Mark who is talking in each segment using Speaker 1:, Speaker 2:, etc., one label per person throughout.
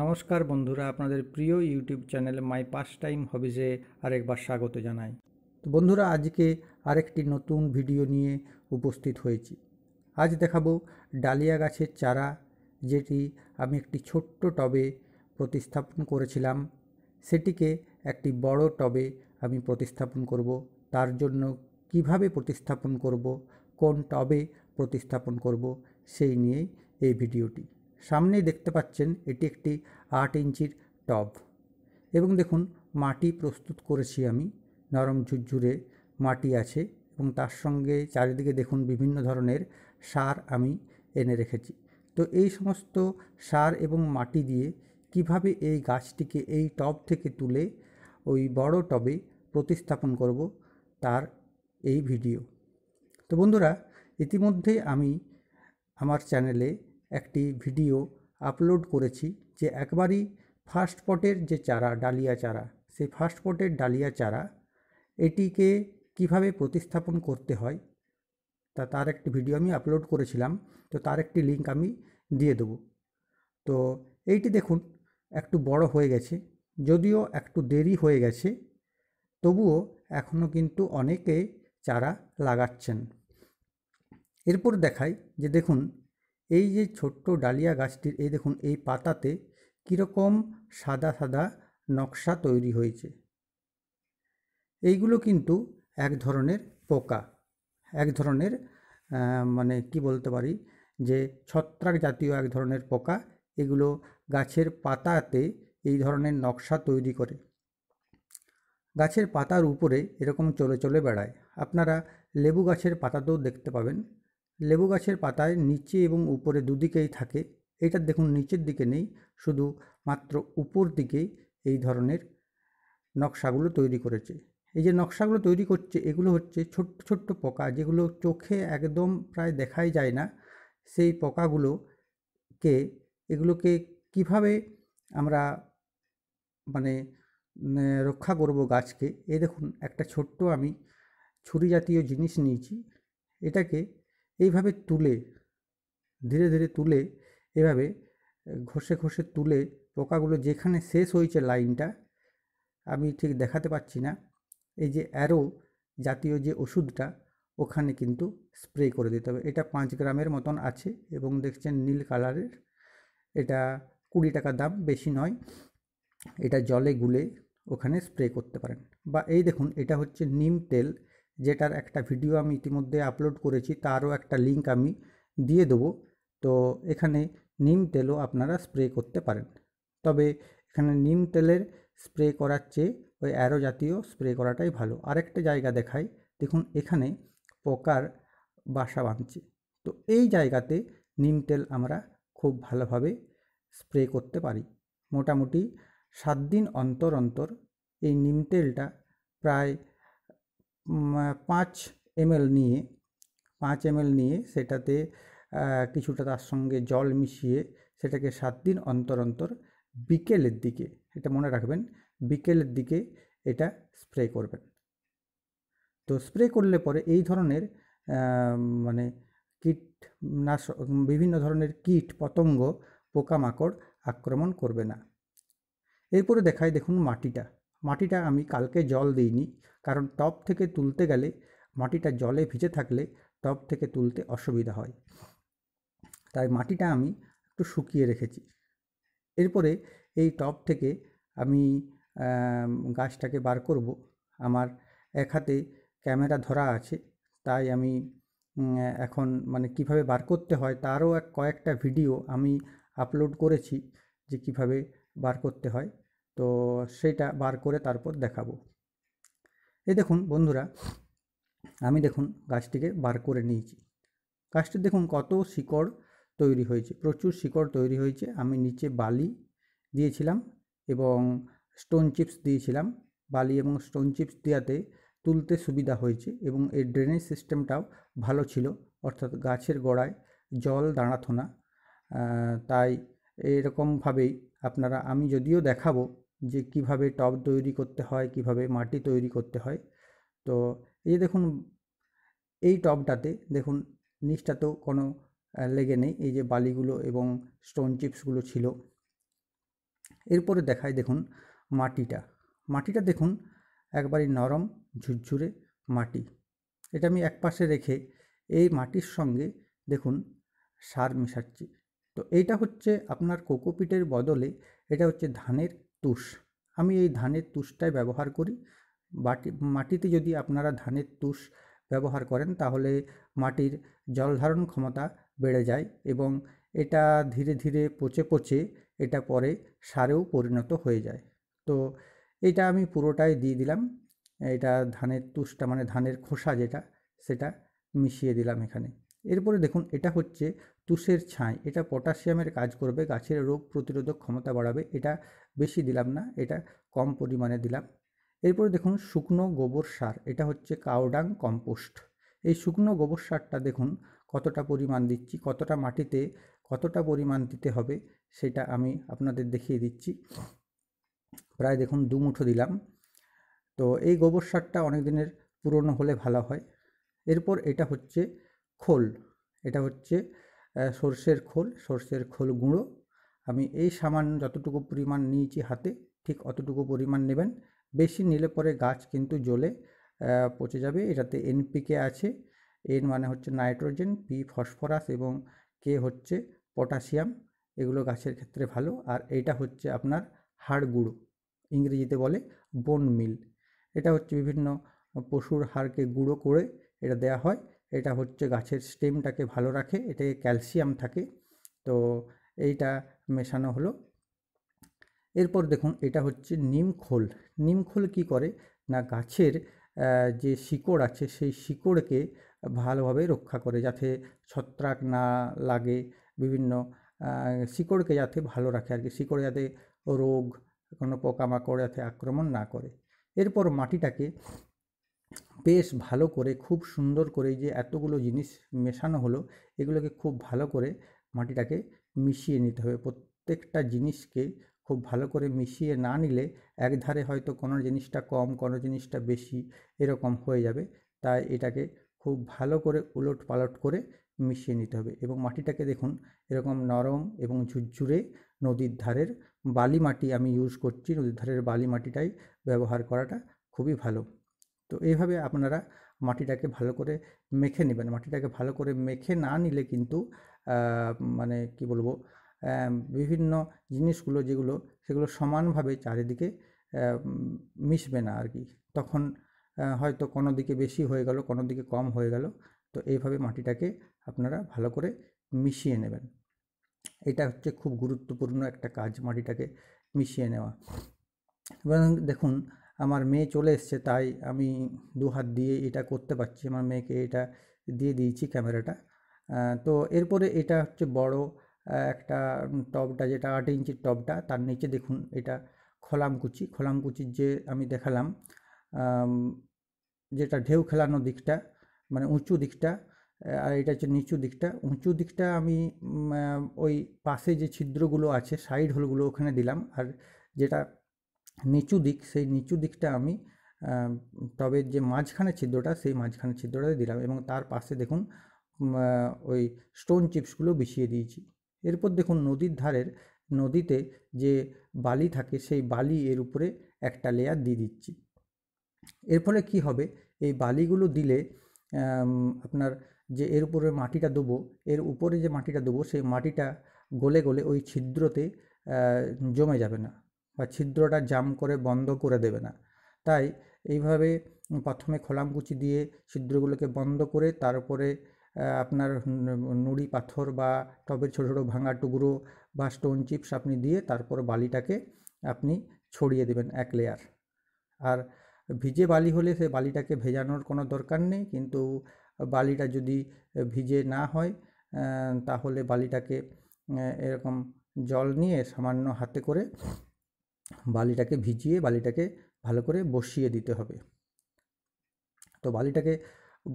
Speaker 1: নমস্কার বন্ধুরা আপনাদের প্রিয় YouTube channel my pastime হবিজে আরেকবার স্বাগত জানাই তো বন্ধুরা আজকে আরেকটি নতুন ভিডিও নিয়ে উপস্থিত হয়েছি আজ দেখাবো ডালিয়া গাছের চারা যেটি আমি একটি ছোট্ট টবে প্রতিস্থাপন করেছিলাম সেটিকে একটি বড় টবে আমি প্রতিস্থাপন করব তার জন্য কিভাবে প্রতিস্থাপন করব কোন টবে প্রতিস্থাপন করব সেই নিয়েই এই ভিডিওটি সামনেই দেখতে পাচ্ছেন এটি একটি আট ইঞ্চির টব এবং দেখুন মাটি প্রস্তুত করেছি আমি নরম ঝুরঝুরে মাটি আছে এবং তার সঙ্গে চারিদিকে দেখুন বিভিন্ন ধরনের সার আমি এনে রেখেছি তো এই সমস্ত সার এবং মাটি দিয়ে কিভাবে এই গাছটিকে এই টব থেকে তুলে ওই বড় টবে প্রতিস্থাপন করব তার এই ভিডিও তো বন্ধুরা ইতিমধ্যে আমি আমার চ্যানেলে একটি ভিডিও আপলোড করেছি যে একবারই ফার্স্ট পটের যে চারা ডালিয়া চারা সেই ফার্স্ট পটের ডালিয়া চারা এটিকে কিভাবে প্রতিস্থাপন করতে হয় তা তার একটি ভিডিও আমি আপলোড করেছিলাম তো তার একটি লিঙ্ক আমি দিয়ে দেবো তো এইটি দেখুন একটু বড় হয়ে গেছে যদিও একটু দেরি হয়ে গেছে তবুও এখনও কিন্তু অনেকে চারা লাগাচ্ছেন এরপর দেখাই যে দেখুন এই যে ছোট্ট ডালিয়া গাছটির এই দেখুন এই পাতাতে কীরকম সাদা সাদা নকশা তৈরি হয়েছে এইগুলো কিন্তু এক ধরনের পোকা এক ধরনের মানে কি বলতে পারি যে ছত্রাক জাতীয় এক ধরনের পোকা এগুলো গাছের পাতাতে এই ধরনের নকশা তৈরি করে গাছের পাতার উপরে এরকম চলে চলে বেড়ায় আপনারা লেবু গাছের পাতাতেও দেখতে পাবেন লেবু গাছের পাতায় নিচে এবং উপরে দুদিকেই থাকে এটা দেখুন নিচের দিকে নেই শুধু মাত্র উপর দিকে এই ধরনের নকশাগুলো তৈরি করেছে এই যে নকশাগুলো তৈরি করছে এগুলো হচ্ছে ছোট্ট ছোট্ট পোকা যেগুলো চোখে একদম প্রায় দেখাই যায় না সেই পোকাগুলোকে এগুলোকে কিভাবে আমরা মানে রক্ষা করব গাছকে এ দেখুন একটা ছোট্ট আমি ছুরি জাতীয় জিনিস নিয়েছি এটাকে এইভাবে তুলে ধীরে ধীরে তুলে এভাবে ঘষে ঘষে তুলে পোকাগুলো যেখানে শেষ হয়েছে লাইনটা আমি ঠিক দেখাতে পাচ্ছি না এই যে অ্যারো জাতীয় যে ওষুধটা ওখানে কিন্তু স্প্রে করে দিতে হবে এটা পাঁচ গ্রামের মতন আছে এবং দেখছেন নীল কালারের এটা কুড়ি টাকা দাম বেশি নয় এটা জলে গুলে ওখানে স্প্রে করতে পারেন বা এই দেখুন এটা হচ্ছে নিম তেল যেটার একটা ভিডিও আমি ইতিমধ্যে আপলোড করেছি তারও একটা লিঙ্ক আমি দিয়ে দেবো তো এখানে নিম তেলও আপনারা স্প্রে করতে পারেন তবে এখানে নিম তেলের স্প্রে করার চেয়ে ওই অ্যারো জাতীয় স্প্রে করাটাই ভালো আরেকটা জায়গা দেখাই দেখুন এখানে পোকার বাসা বাঁধছে তো এই জায়গাতে নিম তেল আমরা খুব ভালোভাবে স্প্রে করতে পারি মোটামুটি সাত দিন অন্তর অন্তর এই নিম তেলটা প্রায় পাঁচ এমএল নিয়ে পাঁচ এমএল নিয়ে সেটাতে কিছুটা তার সঙ্গে জল মিশিয়ে সেটাকে সাত দিন অন্তর অন্তর বিকেলের দিকে এটা মনে রাখবেন বিকেলের দিকে এটা স্প্রে করবেন তো স্প্রে করলে পরে এই ধরনের মানে কীট নাশ বিভিন্ন ধরনের কীট পতঙ্গ পোকামাকড় আক্রমণ করবে না এরপরে দেখায় দেখুন মাটিটা মাটিটা আমি কালকে জল দিইনি কারণ টপ থেকে তুলতে গেলে মাটিটা জলে ভিজে থাকলে টপ থেকে তুলতে অসুবিধা হয় তাই মাটিটা আমি একটু শুকিয়ে রেখেছি এরপরে এই টপ থেকে আমি গাছটাকে বার করব আমার এক হাতে ক্যামেরা ধরা আছে তাই আমি এখন মানে কিভাবে বার করতে হয় তারও এক কয়েকটা ভিডিও আমি আপলোড করেছি যে কিভাবে বার করতে হয় তো সেটা বার করে তারপর দেখাবো এই দেখুন বন্ধুরা আমি দেখুন গাছটিকে বার করে নিয়েছি গাছটি দেখুন কত শিকড় তৈরি হয়েছে প্রচুর শিকড় তৈরি হয়েছে আমি নিচে বালি দিয়েছিলাম এবং স্টোন চিপস দিয়েছিলাম বালি এবং স্টোন চিপস দেওয়াতে তুলতে সুবিধা হয়েছে এবং এর ড্রেনেজ সিস্টেমটাও ভালো ছিল অর্থাৎ গাছের গোড়ায় জল দাঁড়াতো না তাই এরকমভাবেই আপনারা আমি যদিও দেখাবো যে কিভাবে টব তৈরি করতে হয় কিভাবে মাটি তৈরি করতে হয় তো এই দেখুন এই টবটাতে দেখুন তো কোনো লেগে নেই এই যে বালিগুলো এবং স্টোন চিপসগুলো ছিল এরপরে দেখায় দেখুন মাটিটা মাটিটা দেখুন একবারই নরম ঝুরঝুরে মাটি এটা আমি এক পাশে রেখে এই মাটির সঙ্গে দেখুন সার মিশাচ্ছি তো এইটা হচ্ছে আপনার কোকোপিটের বদলে এটা হচ্ছে ধানের তুষ আমি এই ধানের তুষটাই ব্যবহার করি বাটি মাটিতে যদি আপনারা ধানের তুষ ব্যবহার করেন তাহলে মাটির জলধারণ ক্ষমতা বেড়ে যায় এবং এটা ধীরে ধীরে পচে পচে এটা পরে সারেও পরিণত হয়ে যায় তো এটা আমি পুরোটাই দিয়ে দিলাম এটা ধানের তুষটা মানে ধানের খোসা যেটা সেটা মিশিয়ে দিলাম এখানে এরপরে দেখুন এটা হচ্ছে তুষের ছাই এটা পটাশিয়ামের কাজ করবে গাছের রোগ প্রতিরোধক ক্ষমতা বাড়াবে এটা বেশি দিলাম না এটা কম পরিমাণে দিলাম এরপরে দেখুন শুকনো গোবর সার এটা হচ্ছে কাউডাং কম্পোস্ট এই শুকনো গোবর সারটা দেখুন কতটা পরিমাণ দিচ্ছি কতটা মাটিতে কতটা পরিমাণ দিতে হবে সেটা আমি আপনাদের দেখিয়ে দিচ্ছি প্রায় দেখুন দুমুঠো দিলাম তো এই গোবর সারটা অনেক দিনের পুরনো হলে ভালো হয় এরপর এটা হচ্ছে খোল এটা হচ্ছে সর্ষের খোল সর্ষের খোল গুঁড়ো আমি এই সামান্য যতটুকু পরিমাণ নিয়েছি হাতে ঠিক অতটুকু পরিমাণ নেবেন বেশি নিলে পরে গাছ কিন্তু জ্বলে পচে যাবে এটাতে এনপিকে আছে এন মানে হচ্ছে নাইট্রোজেন পি ফসফরাস এবং কে হচ্ছে পটাশিয়াম এগুলো গাছের ক্ষেত্রে ভালো আর এটা হচ্ছে আপনার হাড় গুঁড়ো ইংরেজিতে বলে বোন মিল এটা হচ্ছে বিভিন্ন পশুর হাড়কে গুঁড়ো করে এটা দেয়া হয় এটা হচ্ছে গাছের স্টেমটাকে ভালো রাখে এতে ক্যালসিয়াম থাকে তো এইটা মেশানো হলো এরপর দেখুন এটা হচ্ছে নিম খোল নিম খোল কী করে না গাছের যে শিকড় আছে সেই শিকড়কে ভালোভাবে রক্ষা করে যাতে ছত্রাক না লাগে বিভিন্ন শিকড়কে যাতে ভালো রাখে আর কি শিকড়ে যাতে রোগ কোনো পোকামাকড় যাতে আক্রমণ না করে এরপর মাটিটাকে বেশ ভালো করে খুব সুন্দর করে যে এতগুলো জিনিস মেশানো হলো এগুলোকে খুব ভালো করে মাটিটাকে মিশিয়ে নিতে হবে প্রত্যেকটা জিনিসকে খুব ভালো করে মিশিয়ে না নিলে একধারে হয়তো কোনো জিনিসটা কম কোনো জিনিসটা বেশি এরকম হয়ে যাবে তাই এটাকে খুব ভালো করে উলট পালট করে মিশিয়ে নিতে হবে এবং মাটিটাকে দেখুন এরকম নরম এবং ঝুরঝুরে নদীর ধারের বালি মাটি আমি ইউজ করছি নদীর ধারের বালি মাটিটাই ব্যবহার করাটা খুবই ভালো তো এইভাবে আপনারা মাটিটাকে ভালো করে মেখে নেবেন মাটিটাকে ভালো করে মেখে না নিলে কিন্তু মানে কি বলবো বিভিন্ন জিনিসগুলো যেগুলো সেগুলো সমানভাবে চারিদিকে মিশবে না আর কি তখন হয়তো কোনো দিকে বেশি হয়ে গেল কোনো দিকে কম হয়ে গেল তো এইভাবে মাটিটাকে আপনারা ভালো করে মিশিয়ে নেবেন এটা হচ্ছে খুব গুরুত্বপূর্ণ একটা কাজ মাটিটাকে মিশিয়ে নেওয়া এবং দেখুন আমার মেয়ে চলে এসছে তাই আমি দু হাত দিয়ে এটা করতে পারছি আমার মেয়েকে এটা দিয়ে দিয়েছি ক্যামেরাটা তো এরপরে এটা হচ্ছে বড় একটা টবটা যেটা আট ইঞ্চির টবটা তার নিচে দেখুন এটা খোলামকুচি খোলামকুচির যে আমি দেখালাম যেটা ঢেউ খেলানো দিকটা মানে উঁচু দিকটা আর এটা হচ্ছে নিচু দিকটা উঁচু দিকটা আমি ওই পাশে যে ছিদ্রগুলো আছে সাইড হোলগুলো ওখানে দিলাম আর যেটা নিচু দিক সেই নিচু দিকটা আমি তবে যে মাঝখানে ছিদ্রটা সেই মাঝখানে ছিদ্রটা দিলাম এবং তার পাশে দেখুন ওই স্টোন চিপসগুলো বিছিয়ে দিয়েছি এরপর দেখুন নদীর ধারের নদীতে যে বালি থাকে সেই বালি এর উপরে একটা লেয়ার দিয়ে দিচ্ছি এর ফলে কি হবে এই বালিগুলো দিলে আপনার যে এর উপরে মাটিটা দেবো এর উপরে যে মাটিটা দেবো সেই মাটিটা গলে গলে ওই ছিদ্রতে জমে যাবে না বা ছিদ্রটা জাম করে বন্ধ করে দেবে না তাই এইভাবে প্রথমে খোলামকুচি দিয়ে ছিদ্রগুলোকে বন্ধ করে তারপরে আপনার নুড়ি পাথর বা টবের ছোটো ছোটো ভাঙা টুকরো বা স্টোন চিপস আপনি দিয়ে তারপর বালিটাকে আপনি ছড়িয়ে দেবেন এক লেয়ার আর ভিজে বালি হলে সে বালিটাকে ভেজানোর কোনো দরকার নেই কিন্তু বালিটা যদি ভিজে না হয় তাহলে বালিটাকে এরকম জল নিয়ে সামান্য হাতে করে বালিটাকে ভিজিয়ে বালিটাকে ভালো করে বসিয়ে দিতে হবে তো বালিটাকে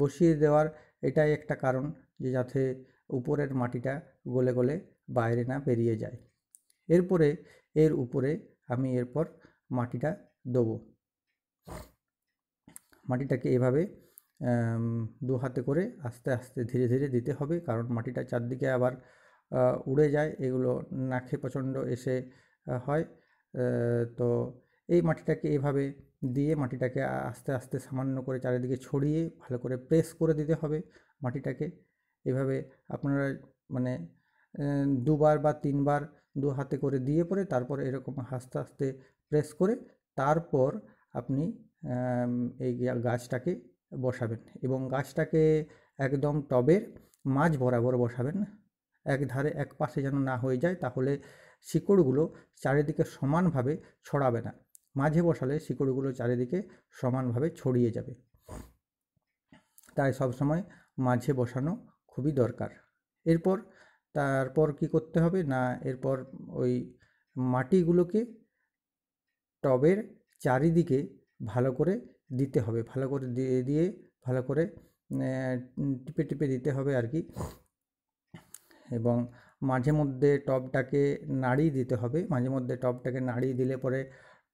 Speaker 1: বসিয়ে দেওয়ার এটাই একটা কারণ যে যাতে উপরের মাটিটা গলে গলে বাইরে না পেরিয়ে যায় এরপরে এর উপরে আমি এরপর মাটিটা দেবো মাটিটাকে এভাবে দু হাতে করে আস্তে আস্তে ধীরে ধীরে দিতে হবে কারণ মাটিটা চারদিকে আবার উড়ে যায় এগুলো নাখে প্রচণ্ড এসে হয় তো এই মাটিটাকে এভাবে দিয়ে মাটিটাকে আস্তে আস্তে সামান্য করে চারিদিকে ছড়িয়ে ভালো করে প্রেস করে দিতে হবে মাটিটাকে এভাবে আপনারা মানে দুবার বা তিনবার দু হাতে করে দিয়ে পরে তারপর এরকম আস্তে আস্তে প্রেস করে তারপর আপনি এই গাছটাকে বসাবেন এবং গাছটাকে একদম টবের মাঝ বরাবর বসাবেন এক ধারে এক পাশে যেন না হয়ে যায় তাহলে শিকড়গুলো চারিদিকে সমানভাবে ছড়াবে না মাঝে বসালে শিকড়গুলো চারিদিকে সমানভাবে ছড়িয়ে যাবে তাই সবসময় মাঝে বসানো খুবই দরকার এরপর তারপর কি করতে হবে না এরপর ওই মাটিগুলোকে টবের চারিদিকে ভালো করে দিতে হবে ভালো করে দিয়ে দিয়ে ভালো করে টিপে টিপে দিতে হবে আর কি এবং মাঝে মধ্যে টবটাকে নাড়িয়ে দিতে হবে মাঝে মধ্যে টবটাকে নাড়িয়ে দিলে পরে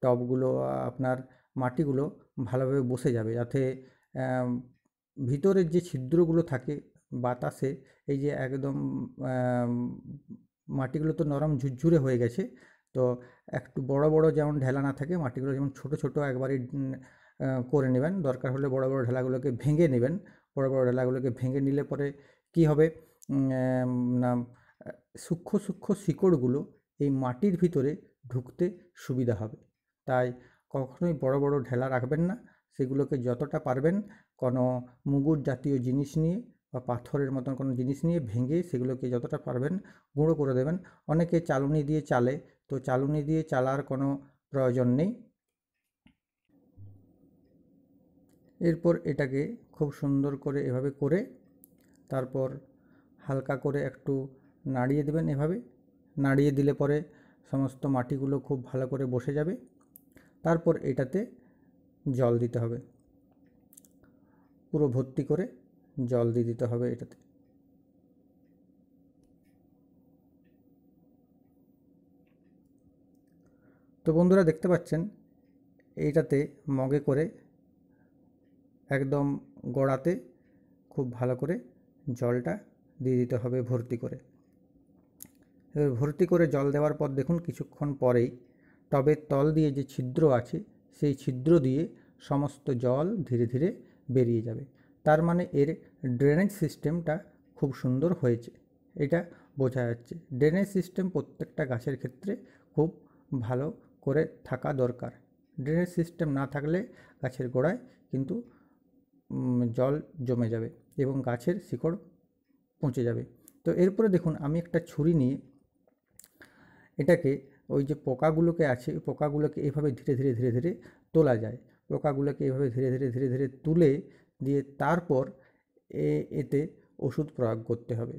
Speaker 1: টবগুলো আপনার মাটিগুলো ভালোভাবে বসে যাবে যাতে ভিতরের যে ছিদ্রগুলো থাকে বাতাসে এই যে একদম মাটিগুলো তো নরম ঝুরঝুরে হয়ে গেছে তো একটু বড় বড় যেমন ঢেলা না থাকে মাটিগুলো যেমন ছোট ছোট একবারই করে নেবেন দরকার হলে বড় বড় ঢেলাগুলোকে ভেঙে নেবেন বড় বড় ঢেলাগুলোকে ভেঙে নিলে পরে কি হবে না সূক্ষ্ম সূক্ষ্ম শিকড়গুলো এই মাটির ভিতরে ঢুকতে সুবিধা হবে তাই কখনোই বড় বড় ঢেলা রাখবেন না সেগুলোকে যতটা পারবেন কোনো মুগুর জাতীয় জিনিস নিয়ে বা পাথরের মতন কোনো জিনিস নিয়ে ভেঙে সেগুলোকে যতটা পারবেন গুঁড়ো করে দেবেন অনেকে চালুনি দিয়ে চালে তো চালুনি দিয়ে চালার কোনো প্রয়োজন নেই এরপর এটাকে খুব সুন্দর করে এভাবে করে তারপর হালকা করে একটু নাড়িয়ে দেবেন এভাবে নাড়িয়ে দিলে পরে সমস্ত মাটিগুলো খুব ভালো করে বসে যাবে তারপর এটাতে জল দিতে হবে পুরো ভর্তি করে জল দিয়ে দিতে হবে এটাতে তো বন্ধুরা দেখতে পাচ্ছেন এইটাতে মগে করে একদম গড়াতে খুব ভালো করে জলটা দিয়ে দিতে হবে ভর্তি করে ভর্তি করে জল দেওয়ার পর দেখুন কিছুক্ষণ পরেই টবের তল দিয়ে যে ছিদ্র আছে সেই ছিদ্র দিয়ে সমস্ত জল ধীরে ধীরে বেরিয়ে যাবে তার মানে এর ড্রেনেজ সিস্টেমটা খুব সুন্দর হয়েছে এটা বোঝা যাচ্ছে ড্রেনেজ সিস্টেম প্রত্যেকটা গাছের ক্ষেত্রে খুব ভালো করে থাকা দরকার ড্রেনেজ সিস্টেম না থাকলে গাছের গোড়ায় কিন্তু জল জমে যাবে এবং গাছের শিকড় পচে যাবে তো এরপরে দেখুন আমি একটা ছুরি নিয়ে এটাকে ওই যে পোকাগুলোকে আছে পোকাগুলোকে এভাবে ধীরে ধীরে ধীরে ধীরে তোলা যায় পোকাগুলোকে এভাবে ধীরে ধীরে ধীরে ধীরে তুলে দিয়ে তারপর এ এতে ওষুধ প্রয়োগ করতে হবে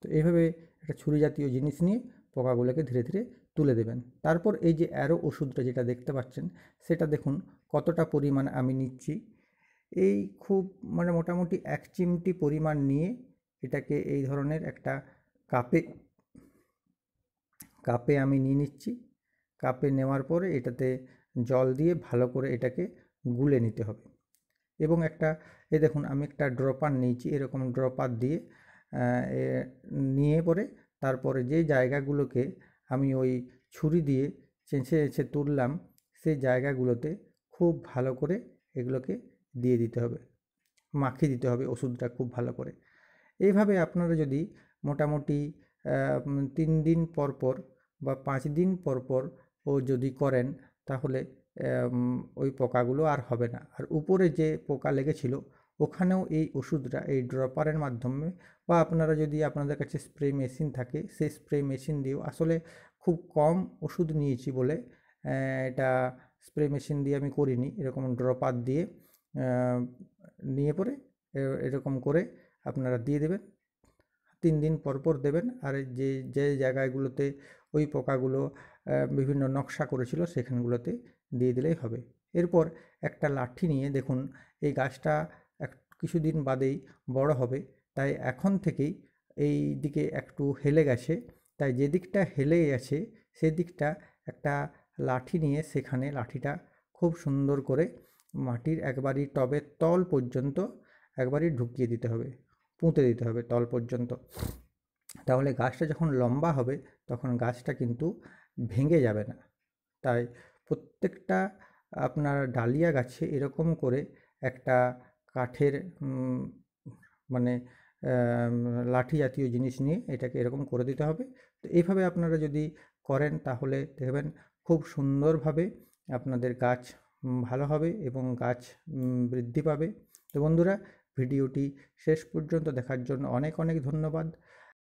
Speaker 1: তো এইভাবে একটা ছুরি জাতীয় জিনিস নিয়ে পোকাগুলোকে ধীরে ধীরে তুলে দেবেন তারপর এই যে অ্যারো ওষুধটা যেটা দেখতে পাচ্ছেন সেটা দেখুন কতটা পরিমাণ আমি নিচ্ছি এই খুব মানে মোটামুটি এক চিমটি পরিমাণ নিয়ে এটাকে এই ধরনের একটা কাপে কাপে আমি নিয়ে নিচ্ছি কাপে নেওয়ার পরে এটাতে জল দিয়ে ভালো করে এটাকে গুলে নিতে হবে এবং একটা এ দেখুন আমি একটা ড্রপার নিয়েছি এরকম ড্রপার দিয়ে নিয়ে পরে তারপরে যে জায়গাগুলোকে আমি ওই ছুরি দিয়ে চেঁচে চেঁচে তুললাম সেই জায়গাগুলোতে খুব ভালো করে এগুলোকে দিয়ে দিতে হবে মাখিয়ে দিতে হবে ওষুধটা খুব ভালো করে এইভাবে আপনারা যদি মোটামুটি তিন দিন পর পর বা পাঁচ দিন পর পর ও যদি করেন তাহলে ওই পোকাগুলো আর হবে না আর উপরে যে পোকা লেগেছিল ওখানেও এই ওষুধটা এই ড্রপারের মাধ্যমে বা আপনারা যদি আপনাদের কাছে স্প্রে মেশিন থাকে সেই স্প্রে মেশিন দিয়েও আসলে খুব কম ওষুধ নিয়েছি বলে এটা স্প্রে মেশিন দিয়ে আমি করিনি এরকম ড্রপার দিয়ে নিয়ে পরে এরকম করে আপনারা দিয়ে দেবেন তিন দিন পরপর দেবেন আর যে যে জায়গাগুলোতে ওই পোকাগুলো বিভিন্ন নকশা করেছিল সেখানগুলোতে দিয়ে দিলেই হবে এরপর একটা লাঠি নিয়ে দেখুন এই গাছটা এক কিছুদিন বাদেই বড় হবে তাই এখন থেকেই এই দিকে একটু হেলে গেছে তাই যে দিকটা হেলে গেছে সেদিকটা একটা লাঠি নিয়ে সেখানে লাঠিটা খুব সুন্দর করে মাটির একবারই টবের তল পর্যন্ত একবারই ঢুকিয়ে দিতে হবে পুঁতে দিতে হবে তল পর্যন্ত তাহলে গাছটা যখন লম্বা হবে তখন গাছটা কিন্তু ভেঙে যাবে না তাই প্রত্যেকটা আপনার ডালিয়া গাছে এরকম করে একটা কাঠের মানে লাঠি জাতীয় জিনিস নিয়ে এটাকে এরকম করে দিতে হবে তো এইভাবে আপনারা যদি করেন তাহলে দেখবেন খুব সুন্দরভাবে আপনাদের গাছ ভালো হবে এবং গাছ বৃদ্ধি পাবে তো বন্ধুরা ভিডিওটি শেষ পর্যন্ত দেখার জন্য অনেক অনেক ধন্যবাদ